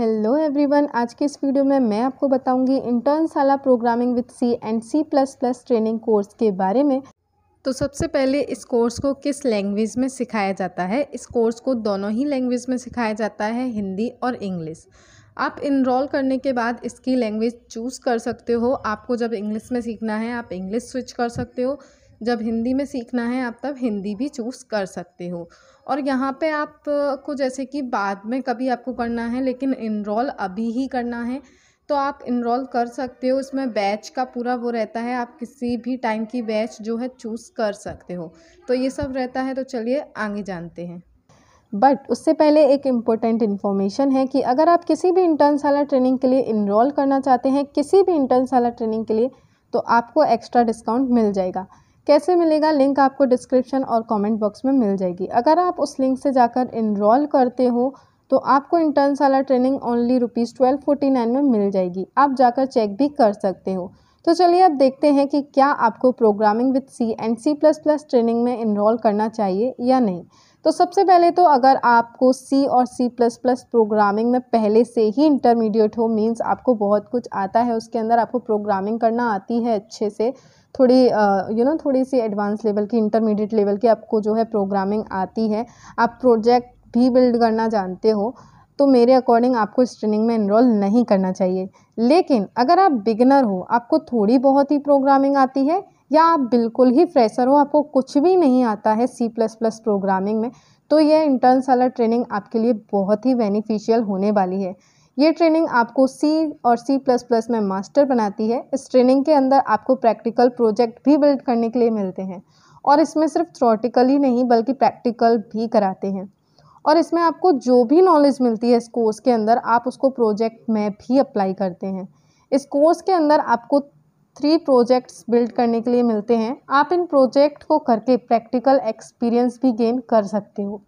hello everyone आज के इस वीडियो में मैं आपको बताऊंगी Internshala programming with C and C plus plus training course के बारे में तो सबसे पहले इस कोर्स को किस लैंग्वेज में सिखाया जाता है इस कोर्स को दोनों ही लैंग्वेज में सिखाया जाता है हिंदी और इंग्लिश आप इनरोल करने के बाद इसकी लैंग्वेज चूज़ कर सकते हो आपको जब इंग्लिश में सीखना है आप इंग्लिश स्विच कर सकते हो जब हिंदी में सीखना है आप तब हिंदी भी चूज़ कर सकते हो और यहाँ पे आप को जैसे कि बाद में कभी आपको करना है लेकिन इनरोल अभी ही करना है तो आप इनरोल कर सकते हो उसमें बैच का पूरा वो रहता है आप किसी भी टाइम की बैच जो है चूज़ कर सकते हो तो ये सब रहता है तो चलिए आगे जानते हैं बट उससे पहले एक इम्पोर्टेंट इन्फॉर्मेशन है कि अगर आप किसी भी इंटर्नशाला ट्रेनिंग के लिए इनरोल करना चाहते हैं किसी भी इंटर्नशाला ट्रेनिंग के लिए तो आपको एक्स्ट्रा डिस्काउंट मिल जाएगा कैसे मिलेगा लिंक आपको डिस्क्रिप्शन और कमेंट बॉक्स में मिल जाएगी अगर आप उस लिंक से जाकर इनरोल करते हो तो आपको वाला training only rupees twelve forty nine में मिल जाएगी आप जाकर चेक भी कर सकते हो तो चलिए अब देखते हैं कि क्या आपको programming with C and C plus plus training में इनरोल करना चाहिए या नहीं तो सबसे पहले तो अगर आपको सी और सी प्लस प्लस प्रोग्रामिंग में पहले से ही इंटरमीडिएट हो मीन्स आपको बहुत कुछ आता है उसके अंदर आपको प्रोग्रामिंग करना आती है अच्छे से थोड़ी यू नो थोड़ी सी एडवांस लेवल की इंटरमीडिएट लेवल की आपको जो है प्रोग्रामिंग आती है आप प्रोजेक्ट भी बिल्ड करना जानते हो तो मेरे अकॉर्डिंग आपको इस ट्रेनिंग में इनरोल नहीं करना चाहिए लेकिन अगर आप बिगनर हो आपको थोड़ी बहुत ही प्रोग्रामिंग आती है या आप बिल्कुल ही फ्रेशर हो आपको कुछ भी नहीं आता है सी प्लस प्लस प्रोग्रामिंग में तो यह इंटर्न्स वाला ट्रेनिंग आपके लिए बहुत ही बेनिफिशियल होने वाली है ये ट्रेनिंग आपको सी और सी प्लस प्लस में मास्टर बनाती है इस ट्रेनिंग के अंदर आपको प्रैक्टिकल प्रोजेक्ट भी बिल्ड करने के लिए मिलते हैं और इसमें सिर्फ थ्रोटिकल ही नहीं बल्कि प्रैक्टिकल भी कराते हैं और इसमें आपको जो भी नॉलेज मिलती है इस कोर्स के अंदर आप उसको प्रोजेक्ट में भी अप्लाई करते हैं इस कोर्स के अंदर आपको थ्री प्रोजेक्ट्स बिल्ड करने के लिए मिलते हैं आप इन प्रोजेक्ट को करके प्रैक्टिकल एक्सपीरियंस भी गेन कर सकते हो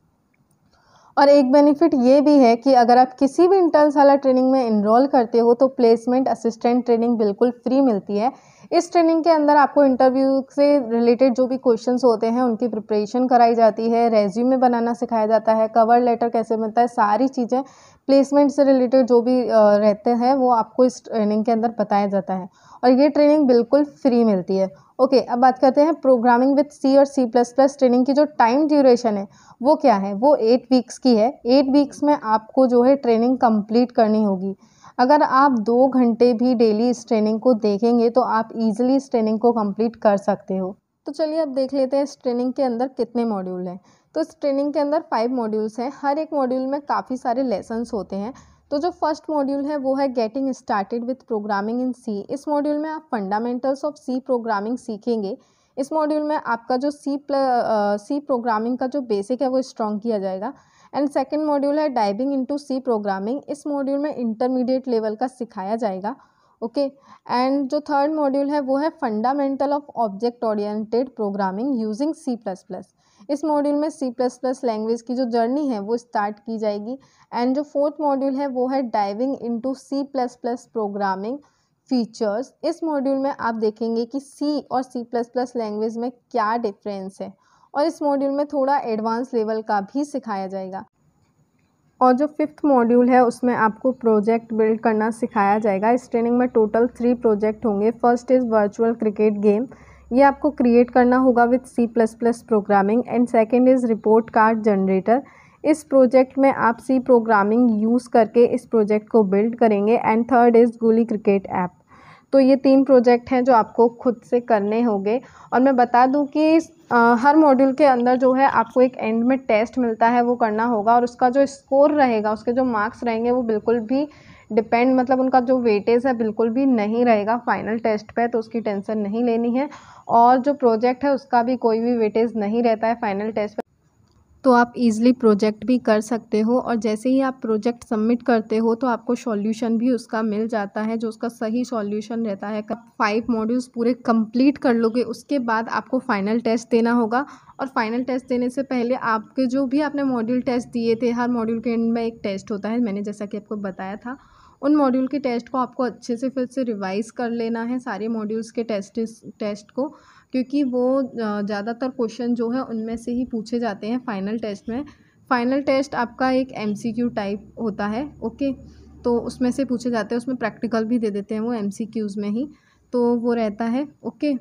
और एक बेनिफिट ये भी है कि अगर आप किसी भी इंटर्नशाला ट्रेनिंग में इनरोल करते हो तो प्लेसमेंट असिस्टेंट ट्रेनिंग बिल्कुल फ्री मिलती है इस ट्रेनिंग के अंदर आपको इंटरव्यू से रिलेटेड जो भी क्वेश्चन होते हैं उनकी प्रिपरेशन कराई जाती है रेज्यूमे बनाना सिखाया जाता है कवर लेटर कैसे बनता है सारी चीज़ें प्लेसमेंट से रिलेटेड जो भी रहते हैं वो आपको इस ट्रेनिंग के अंदर बताया जाता है और ये ट्रेनिंग बिल्कुल फ्री मिलती है ओके okay, अब बात करते हैं प्रोग्रामिंग विथ सी और सी प्लस प्लस ट्रेनिंग की जो टाइम ड्यूरेशन है वो क्या है वो एट वीक्स की है एट वीक्स में आपको जो है ट्रेनिंग कंप्लीट करनी होगी अगर आप दो घंटे भी डेली इस ट्रेनिंग को देखेंगे तो आप इजीली इस ट्रेनिंग को कंप्लीट कर सकते हो तो चलिए अब देख लेते हैं इस ट्रेनिंग के अंदर कितने मॉड्यूल हैं तो इस ट्रेनिंग के अंदर फाइव मॉड्यूल्स हैं हर एक मॉड्यूल में काफ़ी सारे लेसन्स होते हैं तो जो फर्स्ट मॉड्यूल है वो है getting started with programming in C इस मॉड्यूल में आप फंडामेंटल्स ऑफ सी प्रोग्रामिंग सीखेंगे इस मॉड्यूल में आपका जो सी प्ल सी प्रोग्रामिंग का जो बेसिक है वो स्ट्रॉन्ग किया जाएगा एंड सेकेंड मॉड्यूल है डाइविंग इंटू सी प्रोग्रामिंग इस मॉड्यूल में इंटरमीडिएट लेवल का सिखाया जाएगा ओके एंड जो थर्ड मॉड्यूल है वो है fundamental of object oriented programming using C plus plus इस मॉड्यूल में सी प्लस प्लस लैंग्वेज की जो जर्नी है वो स्टार्ट की जाएगी एंड जो फोर्थ मॉड्यूल है वो है diving into C plus plus programming features इस मॉड्यूल में आप देखेंगे कि सी और सी प्लस प्लस लैंग्वेज में क्या डिफरेंस है और इस मॉड्यूल में थोड़ा एडवांस लेवल का भी सिखाया जाएगा और जो फिफ्थ मॉड्यूल है उसमें आपको प्रोजेक्ट बिल्ड करना सिखाया जाएगा इस ट्रेनिंग में टोटल थ्री प्रोजेक्ट होंगे first is virtual cricket game ये आपको क्रिएट करना होगा with C plus plus programming and second is report card generator इस प्रोजेक्ट में आप सी प्रोग्रामिंग यूज़ करके इस प्रोजेक्ट को बिल्ड करेंगे एंड थर्ड इज़ गोली क्रिकेट ऐप तो ये तीन प्रोजेक्ट हैं जो आपको खुद से करने होंगे और मैं बता दूं कि हर मॉड्यूल के अंदर जो है आपको एक एंड में टेस्ट मिलता है वो करना होगा और उसका जो स्कोर रहेगा उसके जो मार्क्स रहेंगे वो बिल्कुल भी डिपेंड मतलब उनका जो वेटेज है बिल्कुल भी नहीं रहेगा फाइनल टेस्ट पे तो उसकी टेंशन नहीं लेनी है और जो प्रोजेक्ट है उसका भी कोई भी वेटेज नहीं रहता है फाइनल टेस्ट पर तो आप इजीली प्रोजेक्ट भी कर सकते हो और जैसे ही आप प्रोजेक्ट सबमिट करते हो तो आपको सॉल्यूशन भी उसका मिल जाता है जो उसका सही सॉल्यूशन रहता है फाइव मॉड्यूल्स पूरे कंप्लीट कर लोगे उसके बाद आपको फाइनल टेस्ट देना होगा और फाइनल टेस्ट देने से पहले आपके जो भी आपने मॉड्यूल टेस्ट दिए थे हर मॉड्यूल के एंड में एक टेस्ट होता है मैंने जैसा कि आपको बताया था उन मॉड्यूल के टेस्ट को आपको अच्छे से फिर से रिवाइज़ कर लेना है सारे मॉड्यूल्स के टेस्ट टेस्ट को क्योंकि वो ज़्यादातर क्वेश्चन जो है उनमें से ही पूछे जाते हैं फाइनल टेस्ट में फाइनल टेस्ट आपका एक एम टाइप होता है ओके तो उसमें से पूछे जाते हैं उसमें प्रैक्टिकल भी दे देते हैं वो एम में ही तो वो रहता है ओके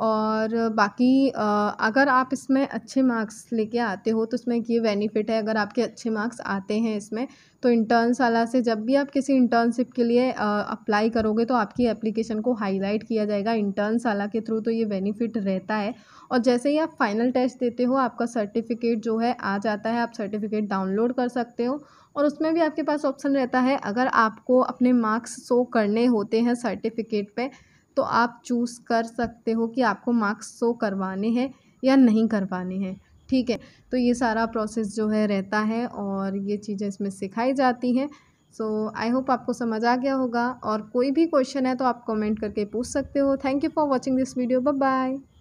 और बाकी अगर आप इसमें अच्छे मार्क्स लेके आते हो तो उसमें ये बेनिफिट है अगर आपके अच्छे मार्क्स आते हैं इसमें तो इंटर्नशाला से जब भी आप किसी इंटर्नशिप के लिए अप्लाई करोगे तो आपकी एप्लीकेशन को हाईलाइट किया जाएगा वाला के थ्रू तो ये बेनिफिट रहता है और जैसे ही आप फाइनल टेस्ट देते हो आपका सर्टिफिकेट जो है आ जाता है आप सर्टिफिकेट डाउनलोड कर सकते हो और उसमें भी आपके पास ऑप्शन रहता है अगर आपको अपने मार्क्स शो करने होते हैं सर्टिफिकेट पर तो आप चूज़ कर सकते हो कि आपको मार्क्स शो करवाने हैं या नहीं करवाने हैं ठीक है तो ये सारा प्रोसेस जो है रहता है और ये चीज़ें इसमें सिखाई जाती हैं सो आई होप आपको समझ आ गया होगा और कोई भी क्वेश्चन है तो आप कमेंट करके पूछ सकते हो thank you for watching this video bye bye